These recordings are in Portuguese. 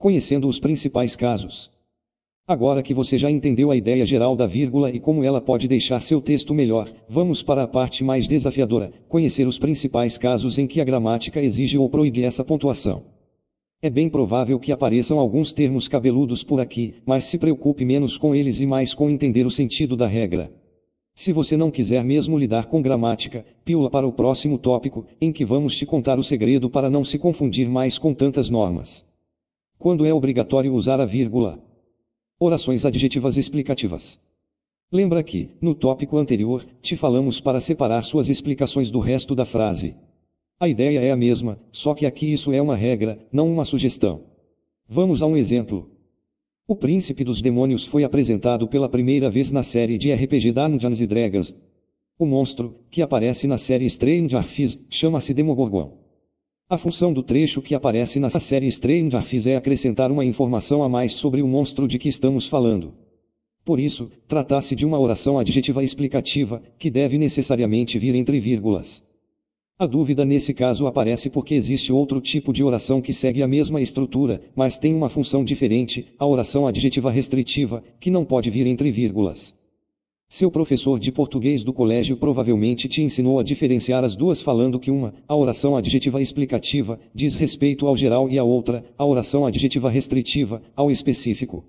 conhecendo os principais casos. Agora que você já entendeu a ideia geral da vírgula e como ela pode deixar seu texto melhor, vamos para a parte mais desafiadora: conhecer os principais casos em que a gramática exige ou proíbe essa pontuação. É bem provável que apareçam alguns termos cabeludos por aqui, mas se preocupe menos com eles e mais com entender o sentido da regra. Se você não quiser mesmo lidar com gramática, pula para o próximo tópico, em que vamos te contar o segredo para não se confundir mais com tantas normas. Quando é obrigatório usar a vírgula. Orações adjetivas explicativas. Lembra que, no tópico anterior, te falamos para separar suas explicações do resto da frase. A ideia é a mesma, só que aqui isso é uma regra, não uma sugestão. Vamos a um exemplo. O Príncipe dos Demônios foi apresentado pela primeira vez na série de RPG Dungeons Dragons. O monstro, que aparece na série Strange Things, chama-se Demogorgon. A função do trecho que aparece na série Stranger Things é acrescentar uma informação a mais sobre o monstro de que estamos falando. Por isso, trata-se de uma oração adjetiva explicativa, que deve necessariamente vir entre vírgulas. A dúvida nesse caso aparece porque existe outro tipo de oração que segue a mesma estrutura, mas tem uma função diferente, a oração adjetiva restritiva, que não pode vir entre vírgulas. Seu professor de português do colégio provavelmente te ensinou a diferenciar as duas falando que uma, a oração adjetiva explicativa, diz respeito ao geral e a outra, a oração adjetiva restritiva, ao específico.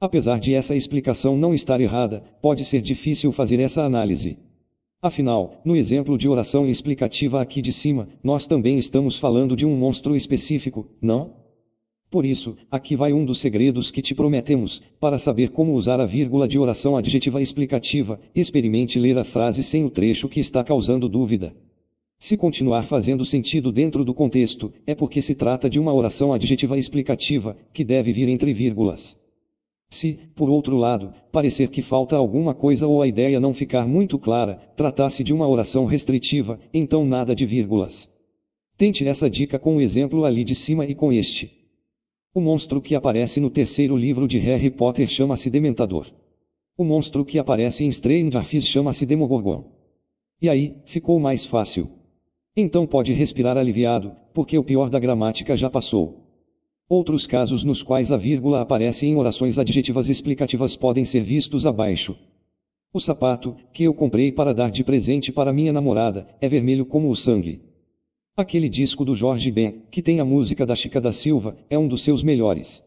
Apesar de essa explicação não estar errada, pode ser difícil fazer essa análise. Afinal, no exemplo de oração explicativa aqui de cima, nós também estamos falando de um monstro específico, não? Por isso, aqui vai um dos segredos que te prometemos, para saber como usar a vírgula de oração adjetiva explicativa, experimente ler a frase sem o trecho que está causando dúvida. Se continuar fazendo sentido dentro do contexto, é porque se trata de uma oração adjetiva explicativa, que deve vir entre vírgulas. Se, por outro lado, parecer que falta alguma coisa ou a ideia não ficar muito clara, tratasse se de uma oração restritiva, então nada de vírgulas. Tente essa dica com o exemplo ali de cima e com este. O monstro que aparece no terceiro livro de Harry Potter chama-se Dementador. O monstro que aparece em Stranger Things chama-se Demogorgon. E aí, ficou mais fácil. Então pode respirar aliviado, porque o pior da gramática já passou. Outros casos nos quais a vírgula aparece em orações adjetivas explicativas podem ser vistos abaixo. O sapato, que eu comprei para dar de presente para minha namorada, é vermelho como o sangue. Aquele disco do Jorge Ben, que tem a música da Chica da Silva, é um dos seus melhores.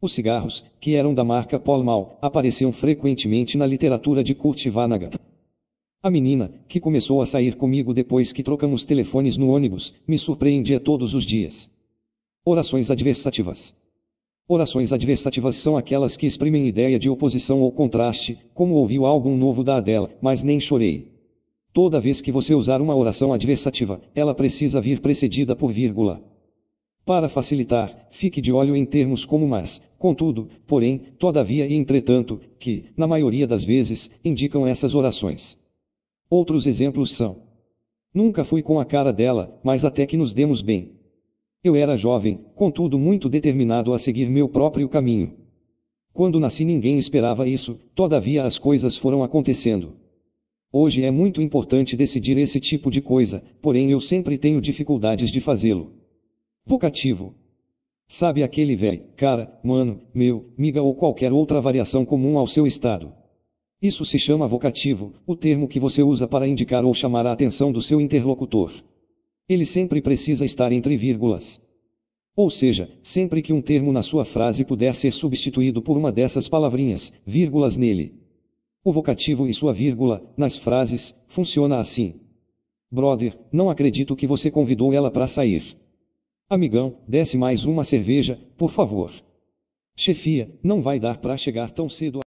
Os cigarros, que eram da marca Paul Mall, apareciam frequentemente na literatura de Kurt Vonnegut. A menina, que começou a sair comigo depois que trocamos telefones no ônibus, me surpreendia todos os dias. Orações adversativas. Orações adversativas são aquelas que exprimem ideia de oposição ou contraste, como ouvi o álbum novo da Adela, mas nem chorei. Toda vez que você usar uma oração adversativa, ela precisa vir precedida por vírgula. Para facilitar, fique de olho em termos como mas, contudo, porém, todavia e entretanto, que, na maioria das vezes, indicam essas orações. Outros exemplos são: Nunca fui com a cara dela, mas até que nos demos bem. Eu era jovem, contudo muito determinado a seguir meu próprio caminho. Quando nasci ninguém esperava isso, todavia as coisas foram acontecendo. Hoje é muito importante decidir esse tipo de coisa, porém eu sempre tenho dificuldades de fazê-lo. Vocativo. Sabe aquele véi, cara, mano, meu, miga ou qualquer outra variação comum ao seu estado. Isso se chama vocativo, o termo que você usa para indicar ou chamar a atenção do seu interlocutor. Ele sempre precisa estar entre vírgulas. Ou seja, sempre que um termo na sua frase puder ser substituído por uma dessas palavrinhas, vírgulas nele. O vocativo e sua vírgula, nas frases, funciona assim. Brother, não acredito que você convidou ela para sair. Amigão, desce mais uma cerveja, por favor. Chefia, não vai dar para chegar tão cedo.